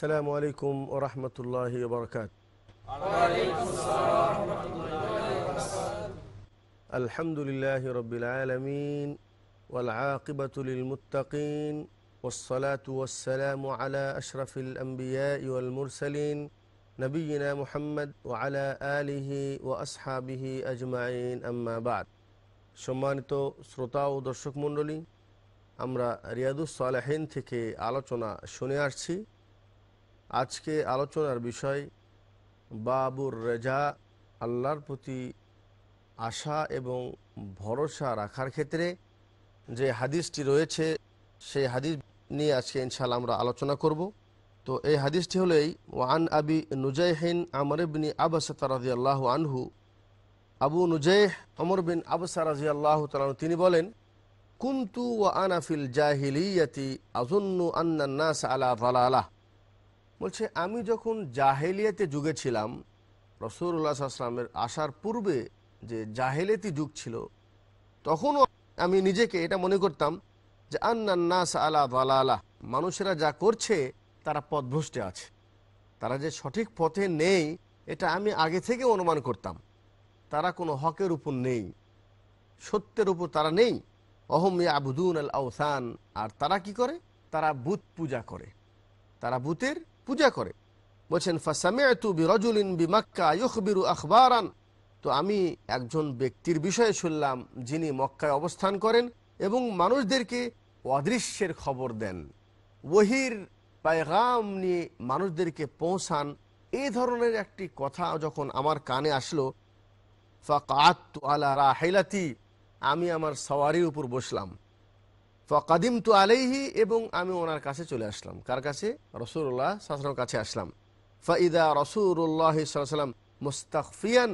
السلام عليكم ورحمة الله وبركاته وعليكم السلام ورحمة الله وبركاته الحمد لله رب العالمين والعاقبة للمتقين والصلاة والسلام على أشرف الأنبياء والمرسلين نبينا محمد وعلى آله وأصحابه أجمعين أما بعد সম্মানিত শ্রোতা ও দর্শক মণ্ডলী আমরা রিয়াদুস সালাহীন থেকে আলোচনা শুনে আজকে আলোচনার বিষয় বাবুর রেজা আল্লাহর প্রতি আশা এবং ভরসা রাখার ক্ষেত্রে যে হাদিসটি রয়েছে সেই হাদিস নিয়ে আজকে ইনশাল আমরা আলোচনা করব তো এই হাদিসটি হলেই ওয়ান আবি নুজাইহিন আমর বিন আবাস রাজি আল্লাহ আনহু আবু নুজাইহ অমর বিন আবসা রাজি আল্লাহ তিনি বলেন কুন্তু ওয়া আনাফিল জাহিলিয়াতি আজুন্নু আন্না আলা ভালা বলছে আমি যখন জাহেলিয়াতে যুগে ছিলাম রসুল্লাহ আসলামের আসার পূর্বে যে জাহেলিয়াতি যুগ ছিল তখনও আমি নিজেকে এটা মনে করতাম যে আন্নান্নাস আলা আলাহ মানুষেরা যা করছে তারা পথভ্রষ্টে আছে তারা যে সঠিক পথে নেই এটা আমি আগে থেকে অনুমান করতাম তারা কোনো হকের উপর নেই সত্যের উপর তারা নেই অহম আবুদুন আল আউসান আর তারা কি করে তারা বুত পূজা করে তারা বুতের পূজা করে বলছেন ফাসামে তু বিরজুলিন বিমাক্কা ইউকবিরু আখবরান তো আমি একজন ব্যক্তির বিষয়ে শুনলাম যিনি মক্কায় অবস্থান করেন এবং মানুষদেরকে অদৃশ্যের খবর দেন ওহির পায়গাম নিয়ে মানুষদেরকে পৌঁছান এই ধরনের একটি কথা যখন আমার কানে আসলো ফাকাত আলা রাহেলাতি আমি আমার সওয়ারির উপর বসলাম ফকাদিম তু আলাইহি এবং আমি ওনার কাছে চলে আসলাম কার কাছে রসুল্লাহ সাহসালামের কাছে আসলাম ফাইদা রসুল্লাহ সাল্লাম মুস্তাকফিয়ান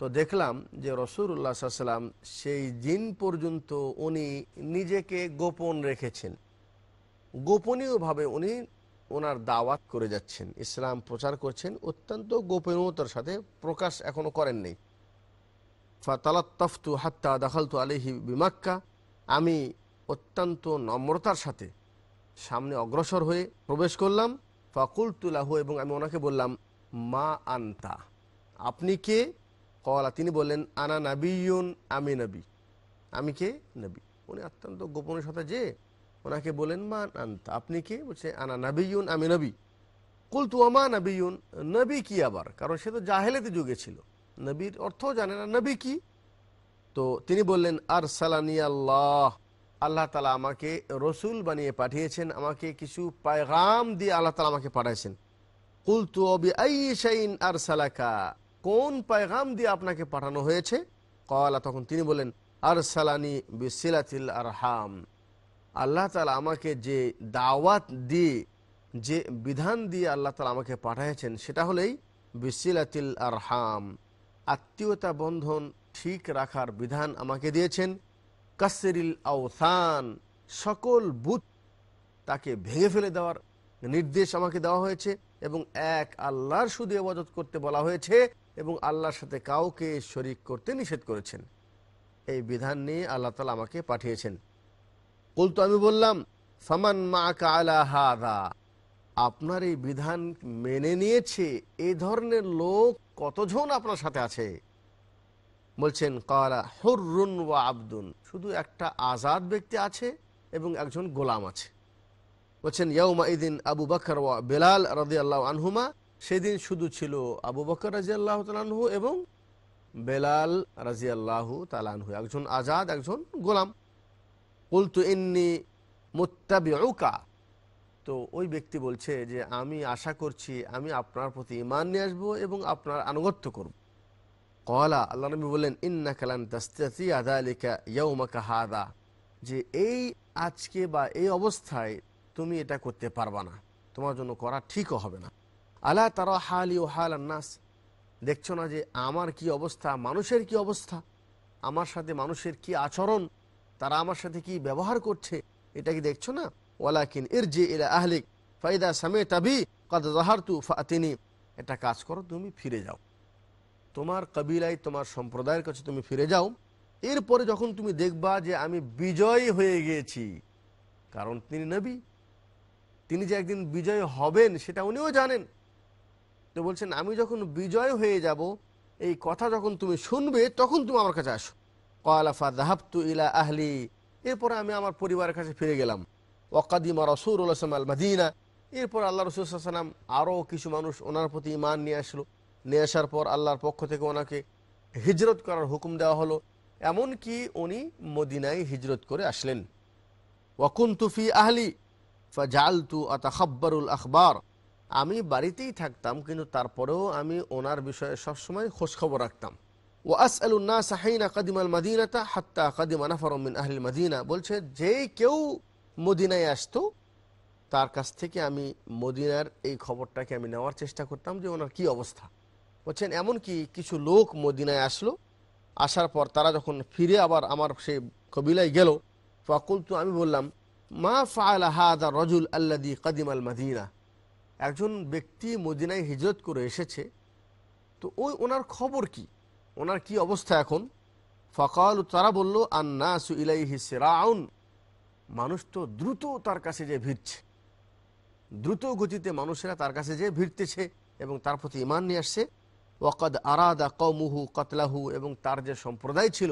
তো দেখলাম যে রসুল্লাহ সাল্লাম সেই দিন পর্যন্ত উনি নিজেকে গোপন রেখেছেন গোপনীয়ভাবে উনি ওনার দাওয়াত করে যাচ্ছেন ইসলাম প্রচার করছেন অত্যন্ত গোপনীয়তার সাথে প্রকাশ এখনও করেননি তফতু হাত্তা দাখালতু আলিহি বিমাক্কা আমি অত্যন্ত নম্রতার সাথে সামনে অগ্রসর হয়ে প্রবেশ করলাম ফাকুল তুলাহ এবং আমি ওনাকে বললাম মা আন্তা আপনি কে কলা তিনি বললেন আনা নাবিউন আমি নবী আমি কে নবী উনি অত্যন্ত গোপনের সাথে যে ওনাকে বলেন মা আন্তা আপনি কে বলছে আনা নাবিউন আমি নবী কুল আমা নবীন নবী কি আবার কারণ সে তো জাহেলেতে যুগে ছিল নবীর অর্থ জানে না নবী কি তো তিনি বললেন আর সালানি আল্লাহ আল্লাহ তালা আমাকে রসুল বানিয়ে পাঠিয়েছেন আমাকে কিছু পায়গাম দিয়ে আল্লাহ তালা আমাকে পাঠাইছেন কুলতু অবি আইসাইন আর সালাকা কোন পায়গাম দিয়ে আপনাকে পাঠানো হয়েছে কওয়ালা তখন তিনি বলেন আর সালানি বিসিলাতিল আরহাম আল্লাহ তালা আমাকে যে দাওয়াত দিয়ে যে বিধান দিয়ে আল্লাহ তালা আমাকে পাঠাইছেন সেটা হলেই বিসিলাতিল আরহাম আত্মীয়তা বন্ধন ঠিক রাখার বিধান আমাকে দিয়েছেন কাসেরিল আওসান সকল বুথ তাকে ভেঙে ফেলে দেওয়ার নির্দেশ আমাকে দেওয়া হয়েছে এবং এক আল্লাহর শুধু এবাদত করতে বলা হয়েছে এবং আল্লাহর সাথে কাউকে শরিক করতে নিষেধ করেছেন এই বিধান নিয়ে আল্লাহ তালা আমাকে পাঠিয়েছেন বলতো আমি বললাম সামান মা আলা হাদা আপনার এই বিধান মেনে নিয়েছে এ ধরনের লোক কতজন আপনার সাথে আছে বলছেন কারা হরুন ওয়া আব্দুন শুধু একটা আজাদ ব্যক্তি আছে এবং একজন গোলাম আছে বলছেন ইয়ৌমা ইদিন আবু বকর ওয়া বেলাল রাজি আল্লাহ আনহুমা সেদিন শুধু ছিল আবু বকর রাজি আল্লাহ তালানহু এবং বেলাল রাজি আল্লাহ তালানহু একজন আজাদ একজন গোলাম বলতু ইন্নি মোত্তাবিউকা তো ওই ব্যক্তি বলছে যে আমি আশা করছি আমি আপনার প্রতি ইমান নিয়ে আসবো এবং আপনার আনুগত্য করব কলা আল্লাহ নবী বললেন ইন্না কালান তাস্তি আদালিকা ইয়ৌমাকা হাদা যে এই আজকে বা এই অবস্থায় তুমি এটা করতে পারবা না তোমার জন্য করা ঠিকও হবে না আলা তারা হালি ও হাল আন্নাস দেখছো না যে আমার কি অবস্থা মানুষের কি অবস্থা আমার সাথে মানুষের কি আচরণ তারা আমার সাথে কি ব্যবহার করছে এটা কি দেখছো না কিন এর যে এরা আহলিক ফাইদা সামে তাবি কদ জাহার তু ফাতিনি এটা কাজ করো তুমি ফিরে যাও তোমার কবিলাই তোমার সম্প্রদায়ের কাছে তুমি ফিরে যাও এরপরে যখন তুমি দেখবা যে আমি বিজয় হয়ে গিয়েছি কারণ তিনি নবী তিনি যে একদিন বিজয় হবেন সেটা উনিও জানেন তো বলছেন আমি যখন বিজয় হয়ে যাব এই কথা যখন তুমি শুনবে তখন তুমি আমার কাছে আসো কয়ালাফা দাহাবতু ইলা আহলি এরপরে আমি আমার পরিবারের কাছে ফিরে গেলাম ওকাদিমা রসুর উল্লাহ আল মাদিনা এরপর আল্লাহ রসুল সাল্লাম আরও কিছু মানুষ ওনার প্রতি ইমান নিয়ে আসলো নিয়ে আসার পর আল্লাহর পক্ষ থেকে ওনাকে হিজরত করার হুকুম দেওয়া হলো এমন কি উনি মদিনায় হিজরত করে আসলেন ওয়াকুন্তুফি আহলি আতা আতাহাব্বারুল আখবার আমি বাড়িতেই থাকতাম কিন্তু তারপরেও আমি ওনার বিষয়ে সবসময় খোঁজখবর রাখতাম ও আস আলুন্না সাহাইনা কাদিমাল মাদিনাতা হাত্তা কাদিমা নাফরমিন আহল মাদিনা বলছে যে কেউ মদিনায় আসত তার কাছ থেকে আমি মদিনার এই খবরটাকে আমি নেওয়ার চেষ্টা করতাম যে ওনার কি অবস্থা বলছেন এমনকি কিছু লোক মদিনায় আসলো আসার পর তারা যখন ফিরে আবার আমার সেই কবিলায় গেল ফকুল তো আমি বললাম মা ফাল হাদা রজুল আল্লাদি কাদিম আল মাদিনা একজন ব্যক্তি মদিনায় হিজরত করে এসেছে তো ওই ওনার খবর কি ওনার কি অবস্থা এখন ফকাল তারা বলল ইলাই ইলাইহি সেরাউন মানুষ তো দ্রুত তার কাছে যে ভিড়ছে দ্রুত গতিতে মানুষেরা তার কাছে যে ভিড়তেছে এবং তার প্রতি ইমান নিয়ে আসছে ওয়াকদ আরাদা কৌমুহু কতলাহু এবং তার যে সম্প্রদায় ছিল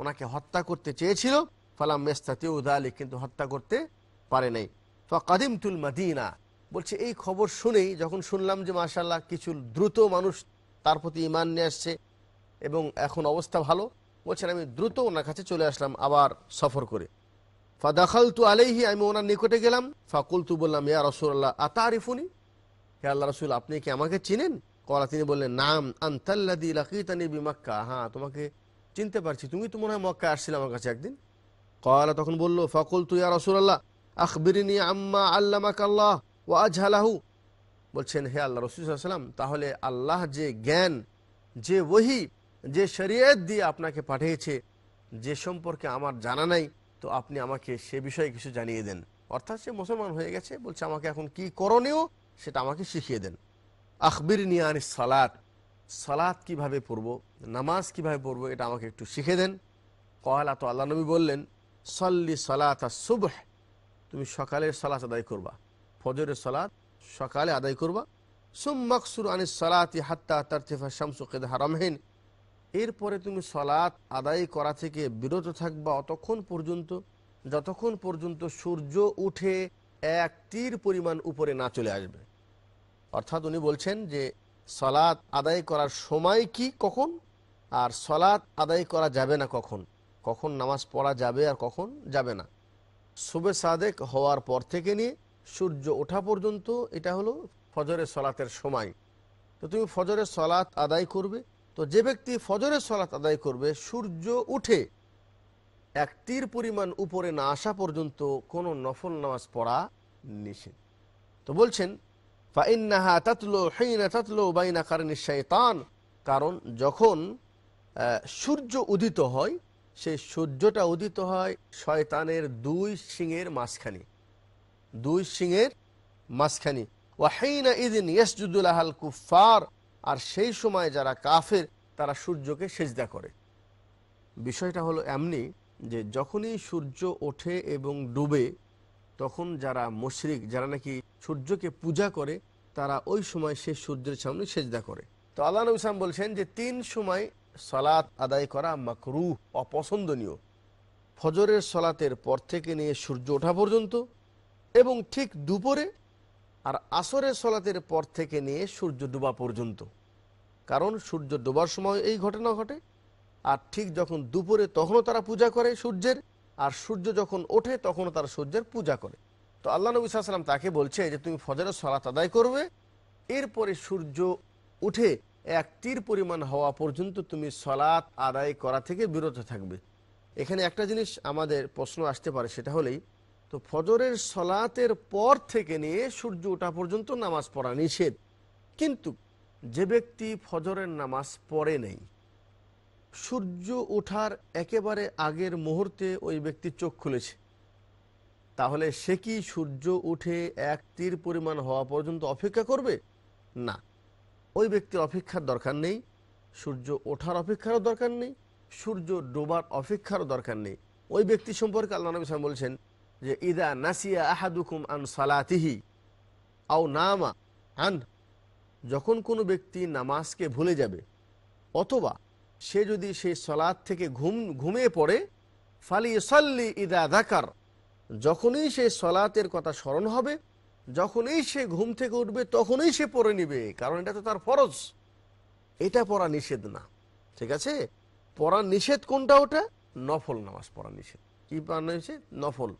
ওনাকে হত্যা করতে চেয়েছিল ফালাম মেস্তাতে উদালি কিন্তু হত্যা করতে পারে নাই ফাকাদিমতুল মাদিনা বলছে এই খবর শুনেই যখন শুনলাম যে মাশাল্লাহ কিছু দ্রুত মানুষ তার প্রতি ইমান নিয়ে আসছে এবং এখন অবস্থা ভালো বলছেন আমি দ্রুত ওনার কাছে চলে আসলাম আবার সফর করে ফাদাখাল তু আলেহি আমি ওনার নিকটে গেলাম ফাকুল তু বললাম ইয়া রসুল্লাহ আতা আরিফুনি হে আল্লাহ রসুল আপনি কি আমাকে চিনেন কলা তিনি বললেন নাম আন্তাল্লাদি লাকিতানি বিমাক্কা হ্যাঁ তোমাকে চিনতে পারছি তুমি তো মনে হয় মক্কা আসছিলে আমার কাছে একদিন কলা তখন বলল ফকুল রসুল রসুল্লাহ আখবিরিনী আম্মা আল্লামাক আল্লাহ ও আজহালাহু বলছেন হে আল্লাহ রসুলাম তাহলে আল্লাহ যে জ্ঞান যে ওহি যে শরিয়ত দিয়ে আপনাকে পাঠিয়েছে যে সম্পর্কে আমার জানা নাই তো আপনি আমাকে সে বিষয়ে কিছু জানিয়ে দেন অর্থাৎ সে মুসলমান হয়ে গেছে বলছে আমাকে এখন কি করণীয় সেটা আমাকে শিখিয়ে দেন আখবির নিয়ানি সালাত সালাত কিভাবে পড়ব নামাজ কিভাবে পড়ব এটা আমাকে একটু শিখে দেন কয়লা তো আল্লাহ নবী বললেন সল্লি সালাত সুবহ তুমি সকালের সালাত আদায় করবা ফজরের সালাত সকালে আদায় করবা সুম্মাকসুর আনি সালাতি হাত্তা তারতিফা শামসু কেদ হারামহীন এরপরে তুমি সলাৎ আদায় করা থেকে বিরত থাকবা অতক্ষণ পর্যন্ত যতক্ষণ পর্যন্ত সূর্য উঠে এক তীর পরিমাণ উপরে না চলে আসবে অর্থাৎ উনি বলছেন যে সলাৎ আদায় করার সময় কি কখন আর সলাৎ আদায় করা যাবে না কখন কখন নামাজ পড়া যাবে আর কখন যাবে না শুভে সাদেক হওয়ার পর থেকে নিয়ে সূর্য ওঠা পর্যন্ত এটা হলো ফজরের সলাতের সময় তো তুমি ফজরের সলাৎ আদায় করবে তো যে ব্যক্তি ফজরের সলাৎ আদায় করবে সূর্য উঠে এক তীর পরিমাণ উপরে না আসা পর্যন্ত কোনো নফল নামাজ পড়া নিষেধ তো বলছেন হেইনা শৈতান কারণ যখন সূর্য উদিত হয় সেই সূর্যটা উদিত হয় শয়তানের দুই শিঙের মাঝখানি দুই শিঙের মাঝখানি ওয়াহিনা ইদিন ইয়াসজুদুল কুফার আর সেই সময় যারা কাফের তারা সূর্যকে সেজদা করে বিষয়টা হলো এমনি যে যখনই সূর্য ওঠে এবং ডুবে তখন যারা মশরিক যারা নাকি সূর্যকে পূজা করে তারা ওই সময় সে সূর্যের সামনে সেজদা করে তো আল্লাহ নবী ইসলাম বলছেন যে তিন সময় সলাৎ আদায় করা মাকরু অপছন্দনীয় ফজরের সলাতের পর থেকে নিয়ে সূর্য ওঠা পর্যন্ত এবং ঠিক দুপুরে আর আসরের সলাতের পর থেকে নিয়ে সূর্য ডুবা পর্যন্ত কারণ সূর্য ডোবার সময় এই ঘটনা ঘটে আর ঠিক যখন দুপুরে তখনও তারা পূজা করে সূর্যের আর সূর্য যখন ওঠে তখনও তারা সূর্যের পূজা করে তো আল্লাহ নবী সাল্লাম তাকে বলছে যে তুমি ফজরের সলাত আদায় করবে এরপরে সূর্য উঠে এক তীর পরিমাণ হওয়া পর্যন্ত তুমি সলাৎ আদায় করা থেকে বিরত থাকবে এখানে একটা জিনিস আমাদের প্রশ্ন আসতে পারে সেটা হলেই তো ফজরের সলাতের পর থেকে নিয়ে সূর্য ওঠা পর্যন্ত নামাজ পড়া নিষেধ কিন্তু যে ব্যক্তি ফজরের নামাজ পড়ে নেই সূর্য ওঠার একেবারে আগের মুহূর্তে ওই ব্যক্তি চোখ খুলেছে তাহলে সে কি সূর্য উঠে এক তীর পরিমাণ হওয়া পর্যন্ত অপেক্ষা করবে না ওই ব্যক্তির অপেক্ষার দরকার নেই সূর্য ওঠার অপেক্ষারও দরকার নেই সূর্য ডোবার অপেক্ষারও দরকার নেই ওই ব্যক্তি সম্পর্কে আল্লাহ নবী সালাম বলছেন যে ইদা নাসিয়া আহাদুকুম আন সালাতিহি আও নামা আন যখন কোনো ব্যক্তি নামাজকে ভুলে যাবে অথবা সে যদি সেই সলাদ থেকে ঘুম ঘুমিয়ে পড়ে ফালি সাল্লি ইদা দাকার যখনই সে সলাতের কথা স্মরণ হবে যখনই সে ঘুম থেকে উঠবে তখনই সে পড়ে নিবে কারণ এটা তো তার ফরজ এটা পড়া নিষেধ না ঠিক আছে পড়া নিষেধ কোনটা ওটা নফল নামাজ পড়া নিষেধ কি পড়ানো হয়েছে নফল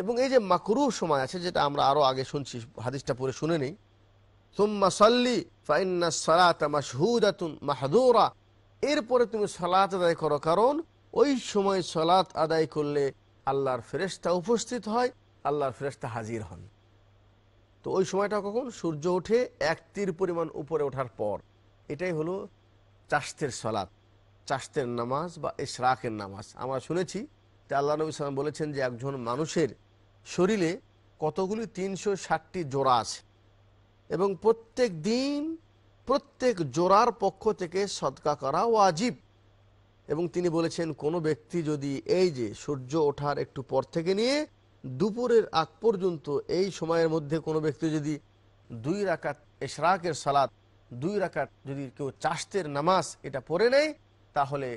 এবং এই যে মাকরু সময় আছে যেটা আমরা আরও আগে শুনছি হাদিসটা পরে শুনে নিই সুম্মা সাল্লি ফাইন্না সালাত মাহদুরা এরপরে তুমি সলাৎ আদায় করো কারণ ওই সময় সলাৎ আদায় করলে আল্লাহর ফেরেস্তা উপস্থিত হয় আল্লাহর ফেরেস্তা হাজির হন তো ওই সময়টা কখন সূর্য ওঠে এক তীর পরিমাণ উপরে ওঠার পর এটাই হলো চাষ্তের সলাৎ চাষ্তের নামাজ বা ইশরাকের নামাজ আমরা শুনেছি যে আল্লাহ নবী সালাম বলেছেন যে একজন মানুষের শরীরে কতগুলি তিনশো ষাটটি জোড়া আছে এবং প্রত্যেক দিন প্রত্যেক জোড়ার পক্ষ থেকে সদকা করা ওয়াজিব এবং তিনি বলেছেন কোনো ব্যক্তি যদি এই যে সূর্য ওঠার একটু পর থেকে নিয়ে দুপুরের আগ পর্যন্ত এই সময়ের মধ্যে কোনো ব্যক্তি যদি দুই রাকাত এশরাকের সালাদ দুই রাকাত যদি কেউ চাষের নামাজ এটা পড়ে নেয় তাহলে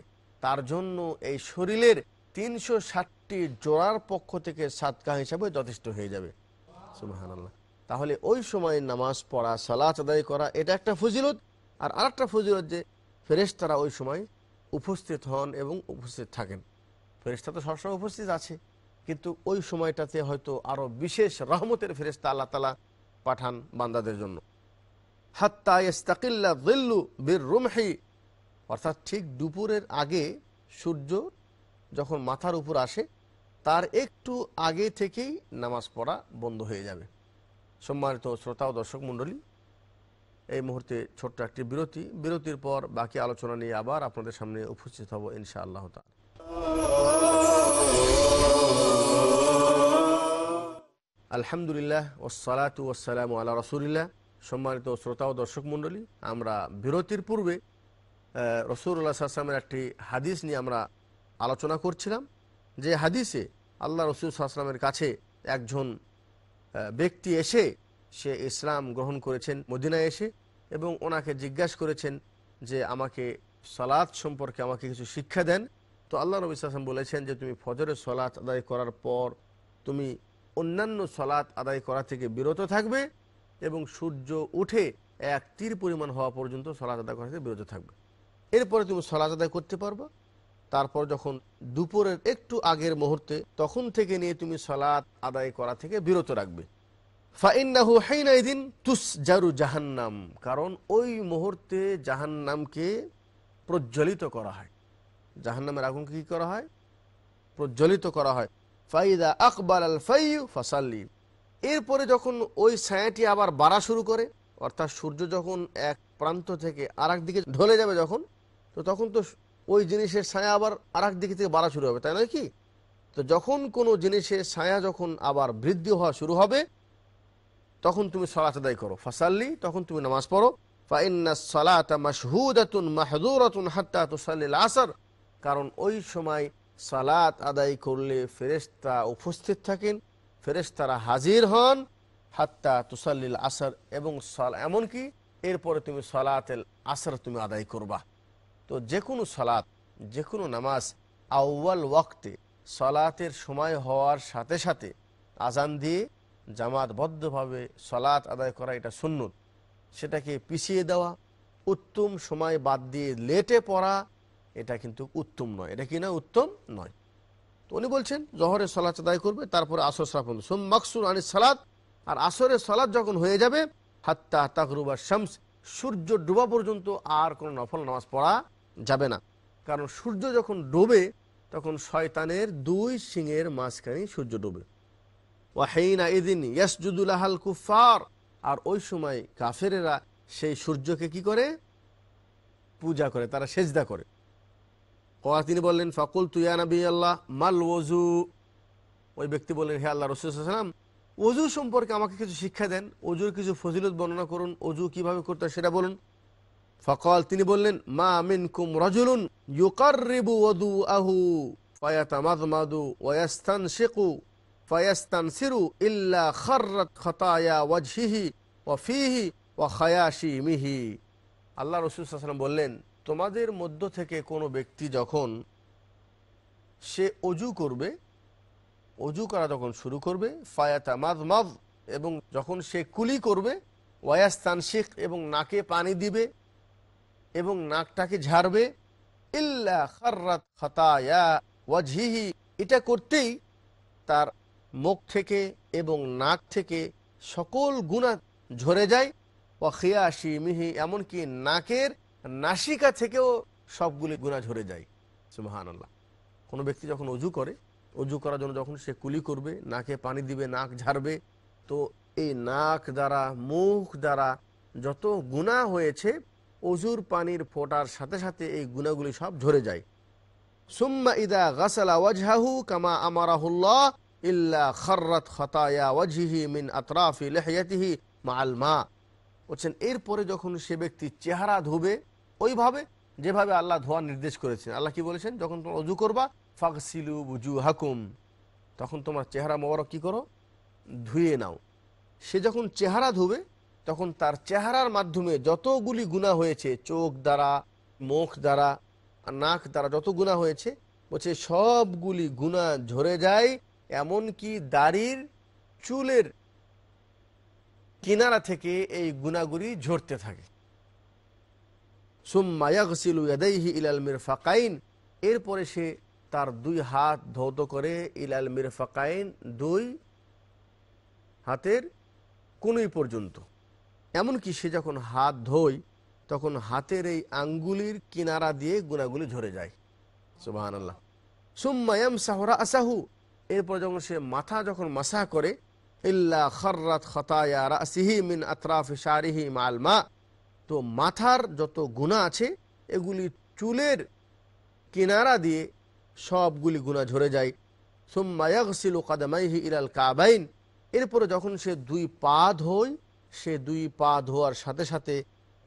তার জন্য এই শরীরের তিনশো ষাটটি জোড়ার পক্ষ থেকে সাতকা হিসাবে যথেষ্ট হয়ে যাবে আল্লাহ তাহলে ওই সময় নামাজ পড়া সালাত আদায় করা এটা একটা ফজিলত আর আরেকটা ফজিলত যে ফেরেশতারা ওই সময় উপস্থিত হন এবং উপস্থিত থাকেন ফেরেস্তা তো সবসময় উপস্থিত আছে কিন্তু ওই সময়টাতে হয়তো আরও বিশেষ রহমতের ফেরেস্তা আল্লাহ তালা পাঠান বান্দাদের জন্য হাত্তা ইস্তাকিল্লা দিল্লু বীর রুমহি অর্থাৎ ঠিক দুপুরের আগে সূর্য যখন মাথার উপর আসে তার একটু আগে থেকেই নামাজ পড়া বন্ধ হয়ে যাবে সম্মানিত শ্রোতা ও দর্শক মণ্ডলী এই মুহূর্তে ছোট্ট একটি বিরতি বিরতির পর বাকি আলোচনা নিয়ে আবার আপনাদের সামনে উপস্থিত হব ইনশা আল্লাহ আলহামদুলিল্লাহ ওসালাত ওসালাম আল্লাহ রসুলিল্লাহ সম্মানিত শ্রোতা ও দর্শক মণ্ডলী আমরা বিরতির পূর্বে রসুল্লাহ সাহসালামের একটি হাদিস নিয়ে আমরা আলোচনা করছিলাম যে হাদিসে আল্লাহ রসুল সাল্লামের কাছে একজন ব্যক্তি এসে সে ইসলাম গ্রহণ করেছেন মদিনায় এসে এবং ওনাকে জিজ্ঞাসা করেছেন যে আমাকে সালাদ সম্পর্কে আমাকে কিছু শিক্ষা দেন তো আল্লাহ নবী সালাম বলেছেন যে তুমি ফজরের সলাৎ আদায় করার পর তুমি অন্যান্য সলাৎ আদায় করা থেকে বিরত থাকবে এবং সূর্য উঠে এক তীর পরিমাণ হওয়া পর্যন্ত সলাৎ আদায় করা থেকে বিরত থাকবে এরপরে তুমি সলাৎ আদায় করতে পারবা তারপর যখন দুপুরের একটু আগের মুহূর্তে তখন থেকে নিয়ে তুমি সলাত আদায় করা থেকে বিরত রাখবে ফাইন্নাহু হাইনাইদিন তুস জারু জাহান্নাম কারণ ওই মুহূর্তে জাহান্নামকে প্রজ্বলিত করা হয় জাহান্নামের আগুনকে কী করা হয় প্রজ্বলিত করা হয় ফাইদা আকবর আল ফাইউ ফাসাল্লি এরপরে যখন ওই ছায়াটি আবার বাড়া শুরু করে অর্থাৎ সূর্য যখন এক প্রান্ত থেকে আর দিকে ঢলে যাবে যখন তো তখন তো ওই জিনিসের ছায়া আবার আর দিক থেকে বাড়া শুরু হবে তাই নয় কি তো যখন কোনো জিনিসের ছায়া যখন আবার বৃদ্ধি হওয়া শুরু হবে তখন তুমি সলাত আদায় করো ফাসাল্লি তখন তুমি নামাজ পড়ো কারণ ওই সময় সালাত আদায় করলে ফেরেস্তা উপস্থিত থাকেন ফেরেস্তারা হাজির হন হাত্তা তুসাল্লিল আসর এবং এমনকি এরপরে তুমি সালাতেল আসর তুমি আদায় করবা তো যে কোনো সলাৎ যে কোনো নামাজ আউ্বাল ওয়াক্তে সলাতের সময় হওয়ার সাথে সাথে আজান দিয়ে জামাতবদ্ধভাবে সলাৎ আদায় করা এটা সুন্নত সেটাকে পিছিয়ে দেওয়া উত্তম সময় বাদ দিয়ে লেটে পড়া এটা কিন্তু উত্তম নয় এটা কি না উত্তম নয় তো উনি বলছেন জহরের সলাচ আদায় করবে তারপরে আসর সালাফুন সোম মাকসুর আনি সালাত আর আসরের সলাদ যখন হয়ে যাবে হাত্তা তাকরুবা শামস সূর্য ডুবা পর্যন্ত আর কোনো নফল নামাজ পড়া যাবে না কারণ সূর্য যখন ডোবে তখন শয়তানের দুই সিংয়ের মাঝখানে সূর্য ডোবে ওয়াহিনা ইদিন ইয়াসজুদুল আহাল কুফার আর ওই সময় কাফেরেরা সেই সূর্যকে কি করে পূজা করে তারা সেজদা করে কয়া তিনি বললেন ফকুল তুয়া আল্লাহ মাল ওজু ওই ব্যক্তি বললেন হে আল্লাহ রসুলাম অজু সম্পর্কে আমাকে কিছু শিক্ষা দেন অজুর কিছু ফজিলত বর্ণনা করুন অজু কিভাবে করতে সেটা বলুন ফকল তিনি বললেন মা আমিন কুম রজুলুন ইউকার রিবু ওদু আহু ফয়াতামাদমাদু ওয়াস্তান শেকু ফয়াস্তান সিরু ইল্লা খররত খতায়া ওয়াজহিহি ওয়ফিহি ও খায়াশি মিহি আল্লাহ রসুলাম বললেন তোমাদের মধ্য থেকে কোনো ব্যক্তি যখন সে অজু করবে অজু করা যখন শুরু করবে ফায়াতা মাদ এবং যখন সে কুলি করবে ওয়াস্তান শেখ এবং নাকে পানি দিবে এবং নাকটাকে ঝাড়বে ইল্লা এটা করতেই তার মুখ থেকে এবং নাক থেকে সকল গুণা ঝরে যায় ওয়াখিয়াশি মিহি এমনকি নাকের নাসিকা থেকেও সবগুলি গুণা ঝরে যায় সুমাহান আল্লাহ কোনো ব্যক্তি যখন অজু করে অজু করার জন্য যখন সে কুলি করবে নাকে পানি দিবে নাক ঝাড়বে তো এই নাক দ্বারা মুখ দ্বারা যত গুণা হয়েছে অজুর পানির ফোটার সাথে সাথে এই গুণাগুলি সব ঝরে যায় সুম্মা ইদা গাসালা ওয়াজহাহু কামা আমারাহুল্লাহ ইল্লা খররত খতায়া ওয়াজহি মিন আতরাফি লেহিয়াতিহি মাল মা বলছেন এরপরে যখন সে ব্যক্তি চেহারা ধোবে ওইভাবে যেভাবে আল্লাহ ধোয়া নির্দেশ করেছেন আল্লাহ কি বলেছেন যখন তোমরা অজু করবা ফাকসিলু বুজু হাকুম তখন তোমার চেহারা মোবারক কী করো ধুয়ে নাও সে যখন চেহারা ধোবে তখন তার চেহারার মাধ্যমে যতগুলি গুণা হয়েছে চোখ দ্বারা মুখ দ্বারা নাক দ্বারা যত গুণা হয়েছে বলছে সবগুলি গুণা ঝরে যায় এমন কি দাড়ির চুলের কিনারা থেকে এই গুণাগুলি ঝরতে থাকে ইলাল মিরফাকাইন এরপরে সে তার দুই হাত ধৌত করে ইলাল মিরফাকাইন দুই হাতের কোনই পর্যন্ত এমনকি সে যখন হাত ধোয় তখন হাতের এই আঙ্গুলির কিনারা দিয়ে গুণাগুলি ঝরে যায় সুবাহান আল্লাহ সুম্মায়াম সাহরা আসাহু এরপর যখন সে মাথা যখন মাসা করে ইল্লা খর্রাত খতায়া রাসিহি মিন আতরাফ সারিহি মালমা তো মাথার যত গুণা আছে এগুলি চুলের কিনারা দিয়ে সবগুলি গুণা ঝরে যায় সুম্মায়াগসিল কাদামাইহি ইলাল কাবাইন এরপরে যখন সে দুই পা ধোয় সে দুই পা ধোয়ার সাথে সাথে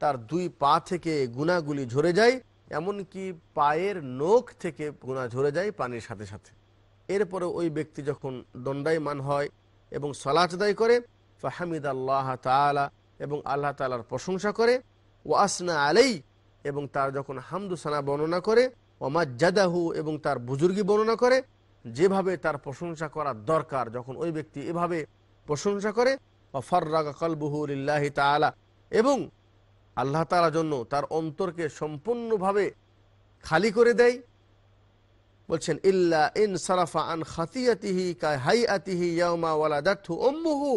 তার দুই পা থেকে গুণাগুলি ঝরে যায় এমনকি পায়ের নখ থেকে গুণা ঝরে যায় পানির সাথে সাথে এরপরে ওই ব্যক্তি যখন দণ্ডায়মান হয় এবং সলাচ দায় করে ফাহামিদ আল্লাহ তালা এবং আল্লাহ তালার প্রশংসা করে ও আসনা আলাই এবং তার যখন হামদুসানা বর্ণনা করে জাদাহু এবং তার বুজুর্গি বর্ণনা করে যেভাবে তার প্রশংসা করা দরকার যখন ওই ব্যক্তি এভাবে প্রশংসা করে তালা এবং আল্লাহ তালা জন্য তার অন্তরকে সম্পূর্ণভাবে খালি করে দেয় বলছেন ইল্লা ইন সারাফা আন খাতিয়াতিহি কায় হাই আতিহি ইয়ামাওয়ালা ওয়ালা অম্বুহু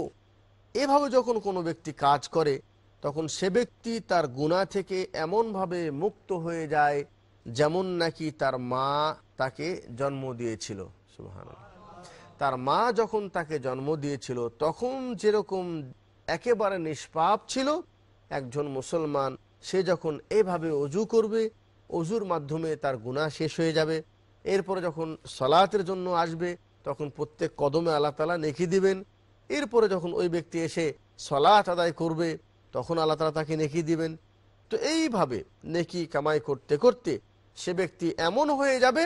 এভাবে যখন কোনো ব্যক্তি কাজ করে তখন সে ব্যক্তি তার গুণা থেকে এমনভাবে মুক্ত হয়ে যায় যেমন নাকি তার মা তাকে জন্ম দিয়েছিল সুহান তার মা যখন তাকে জন্ম দিয়েছিল তখন যেরকম একেবারে নিষ্পাপ ছিল একজন মুসলমান সে যখন এভাবে অজু করবে অজুর মাধ্যমে তার গুণা শেষ হয়ে যাবে এরপরে যখন সলাতের জন্য আসবে তখন প্রত্যেক কদমে আল্লাহ তালা নেকি দিবেন এরপরে যখন ওই ব্যক্তি এসে সলাত আদায় করবে তখন আল্লাহ তালা তাকে নেকি দিবেন তো এইভাবে নেকি কামাই করতে করতে সে ব্যক্তি এমন হয়ে যাবে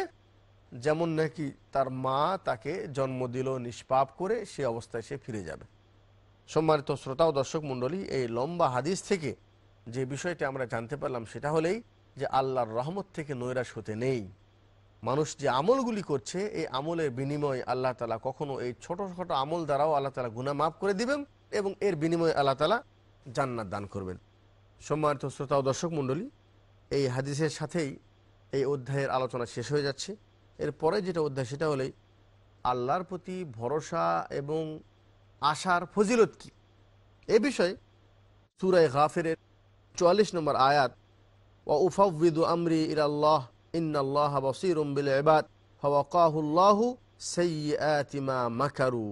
যেমন নাকি তার মা তাকে জন্ম দিল নিষ্পাপ করে সে অবস্থায় সে ফিরে যাবে সম্মানিত শ্রোতা ও দর্শক মণ্ডলী এই লম্বা হাদিস থেকে যে বিষয়টি আমরা জানতে পারলাম সেটা হলেই যে আল্লাহর রহমত থেকে নৈরাশ হতে নেই মানুষ যে আমলগুলি করছে এই আমলের বিনিময়ে আল্লাহ তালা কখনো এই ছোট ছোট আমল দ্বারাও আল্লাহ তালা গুণা মাফ করে দিবেন এবং এর বিনিময়ে আল্লাহ তালা জান্নাত দান করবেন সম্মানিত শ্রোতা ও দর্শক মণ্ডলী এই হাদিসের সাথেই এই অধ্যায়ের আলোচনা শেষ হয়ে যাচ্ছে এরপরে যেটা অধ্যায় সেটা হলে আল্লাহর প্রতি ভরসা এবং আশার ফজিলত কি এ বিষয়ে সুরায় গাফের চুয়াল্লিশ নম্বর আয়াত ওয়া উফাউদ্দু আমরি ইরাল্লাহ ইন্নাল্লাহ বসির বিল এবাদ হওয়াকাহুল্লাহ সেইয়াতিমা মাকারু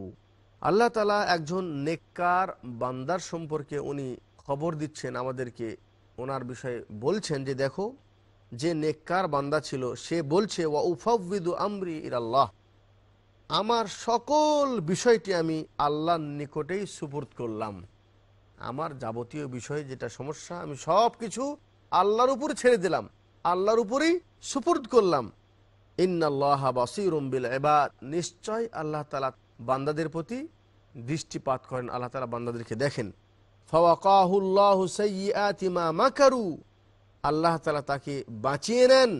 আল্লাহ তালা একজন নেককার বান্দার সম্পর্কে উনি খবর দিচ্ছেন আমাদেরকে ওনার বিষয়ে বলছেন যে দেখো যে নেককার বান্দা ছিল সে বলছে ওয়া উফাউদ্দু আমরি ইরাল্লাহ আমার সকল বিষয়টি আমি আল্লাহর নিকটেই সুপুর্দ করলাম আমার যাবতীয় বিষয়ে যেটা সমস্যা আমি সব কিছু আল্লাহর উপর ছেড়ে দিলাম আল্লাহর উপরেই সুপুর্দ করলাম ইন্নাল্লাহ বাসিরম্বিল এবার নিশ্চয় আল্লাহ তালা বান্দাদের প্রতি দৃষ্টিপাত করেন আল্লাহ তালা বান্দাদেরকে দেখেন ফওয়াকাহুল্লাহ সৈয়াতিমা মাকারু আল্লাহ তালা তাকে বাঁচিয়ে নেন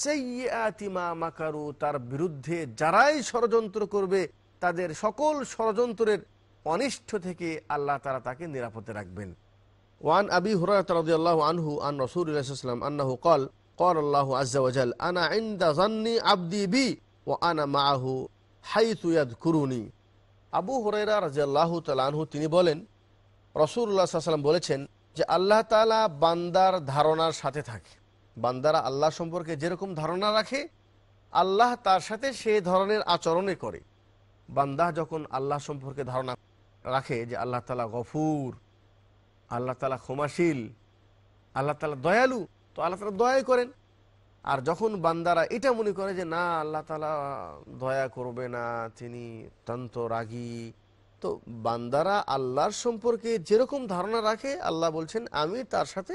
সেই আতিমা মাকারু তার বিরুদ্ধে যারাই ষড়যন্ত্র করবে তাদের সকল ষড়যন্ত্রের অনিষ্ঠ থেকে আল্লাহ তালা তাকে নিরাপদে রাখবেন ওয়ান আবি হুরাহ আনহু আন রসুলাম আন্নাহু কল কল আল্লাহ আজাল আনা ইন্দা জান্নি আবদি বি ও আনা মাহু হাই তুয়াদ কুরুনি আবু হুরাইরা রাজিয়াল্লাহ তালাহু তিনি বলেন রসুল্লাহ সাল্লাম বলেছেন যে আল্লাহ তালা বান্দার ধারণার সাথে থাকে বান্দারা আল্লাহ সম্পর্কে যেরকম ধারণা রাখে আল্লাহ তার সাথে সে ধরনের আচরণে করে বান্দা যখন আল্লাহ সম্পর্কে ধারণা রাখে যে আল্লাহ তালা গফুর আল্লাহ তালা ক্ষমাশীল আল্লাহ তালা দয়ালু তো আল্লাহ তালা দয়াই করেন আর যখন বান্দারা এটা মনে করে যে না আল্লাহ তালা দয়া করবে না তিনি অত্যন্ত রাগী তো বান্দারা আল্লাহর সম্পর্কে যেরকম ধারণা রাখে আল্লাহ বলছেন আমি তার সাথে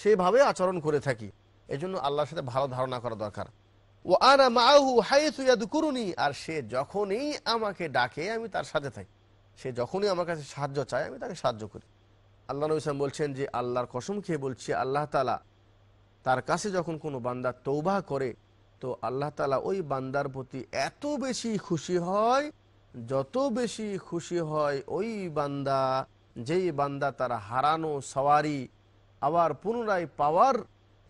সেভাবে আচরণ করে থাকি এজন্য আল্লাহর সাথে ভালো ধারণা করা দরকার ও আনা মাহু করুনি আর সে যখনই আমাকে ডাকে আমি তার সাথে থাকি সে যখনই আমার কাছে সাহায্য চায় আমি তাকে সাহায্য করি আল্লাহ নবী ইসলাম বলছেন যে আল্লাহর কসম খেয়ে বলছি আল্লাহ তালা তার কাছে যখন কোনো বান্দা তৌবা করে তো আল্লাহ তালা ওই বান্দার প্রতি এত বেশি খুশি হয় যত বেশি খুশি হয় ওই বান্দা যেই বান্দা তার হারানো সওয়ারি আবার পুনরায় পাওয়ার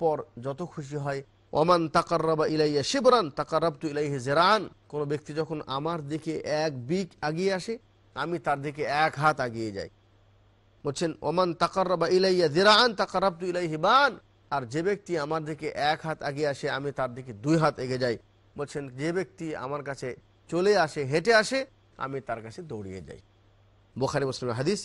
পর যত খুশি হয় ওমান তাকার্রাবা ইলাইয়া শিবরান তু ইলাইহে জেরান কোনো ব্যক্তি যখন আমার দিকে এক বিক আগিয়ে আসে আমি তার দিকে এক হাত আগিয়ে যাই বলছেন ওমান তাকার্রাবা ইলাইয়া জেরান তু ইলাইহি বান আর যে ব্যক্তি আমার দিকে এক হাত আগিয়ে আসে আমি তার দিকে দুই হাত এগে যাই বলছেন যে ব্যক্তি আমার কাছে চলে আসে হেঁটে আসে আমি তার কাছে দৌড়িয়ে যাই বোখারি মুসলিম হাদিস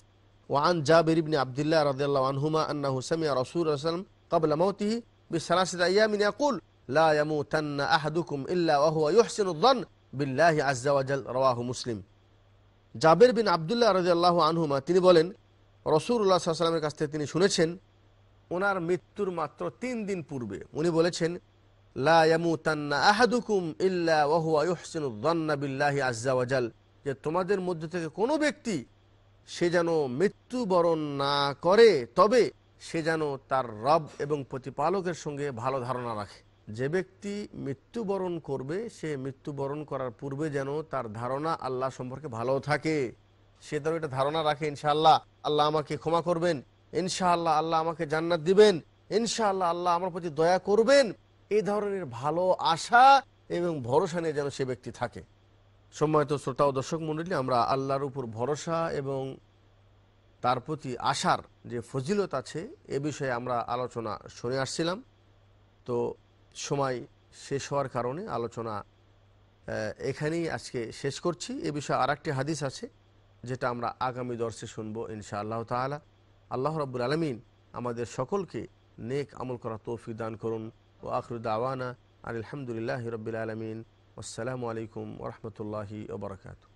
ওয়ান জাবির ইবনে আবদুল্লাহ রাদিয়াল্লাহু আনহুমা আন্নাহু সামিয়া রাসূলুল্লাহ সাল্লাম ক্বাবলা মাউতিহি বিসালাসাতি আইয়ামিন ইয়াকুল লা ইয়ামুতান্না আহাদুকুম ইল্লা ওয়া হুয়া ইউহসিনু যন বিল্লাহি আজ্জা ওয়া জাল রাওয়াহু মুসলিম জাবির বিন আব্দুল্লাহ রাদিয়াল্লাহু আনহুমা তিনি বলেন রসুল্লাহ সাল্লামের কাছ কাছে তিনি শুনেছেন ওনার মৃত্যুর মাত্র তিন দিন পূর্বে উনি বলেছেন যে তোমাদের মধ্যে থেকে কোনো ব্যক্তি সে যেন মৃত্যুবরণ না করে তবে সে যেন তার রব এবং প্রতিপালকের সঙ্গে ভালো ধারণা রাখে যে ব্যক্তি মৃত্যুবরণ করবে সে মৃত্যুবরণ করার পূর্বে যেন তার ধারণা আল্লাহ সম্পর্কে ভালো থাকে সে যেন এটা ধারণা রাখে ইনশাআল্লাহ আল্লাহ আমাকে ক্ষমা করবেন ইনশাআল্লাহ আল্লাহ আমাকে জান্নাত দিবেন ইনশাআল্লাহ আল্লাহ আমার প্রতি দয়া করবেন এই ধরনের ভালো আশা এবং ভরসা নিয়ে যেন সে ব্যক্তি থাকে সম্মানিত শ্রোতা ও দর্শক মন্ডলী আমরা আল্লাহর উপর ভরসা এবং তার প্রতি আশার যে ফজিলত আছে এ বিষয়ে আমরা আলোচনা শুনে আসছিলাম তো সময় শেষ হওয়ার কারণে আলোচনা এখানেই আজকে শেষ করছি এ বিষয়ে আর হাদিস আছে যেটা আমরা আগামী দর্শে শুনব ইনশা আল্লাহ তালা আল্লাহ রব্বুল আলমিন আমাদের সকলকে নেক আমল করা তৌফিক দান করুন وآخر دعوانا عن الحمد لله رب العالمين والسلام عليكم ورحمة الله وبركاته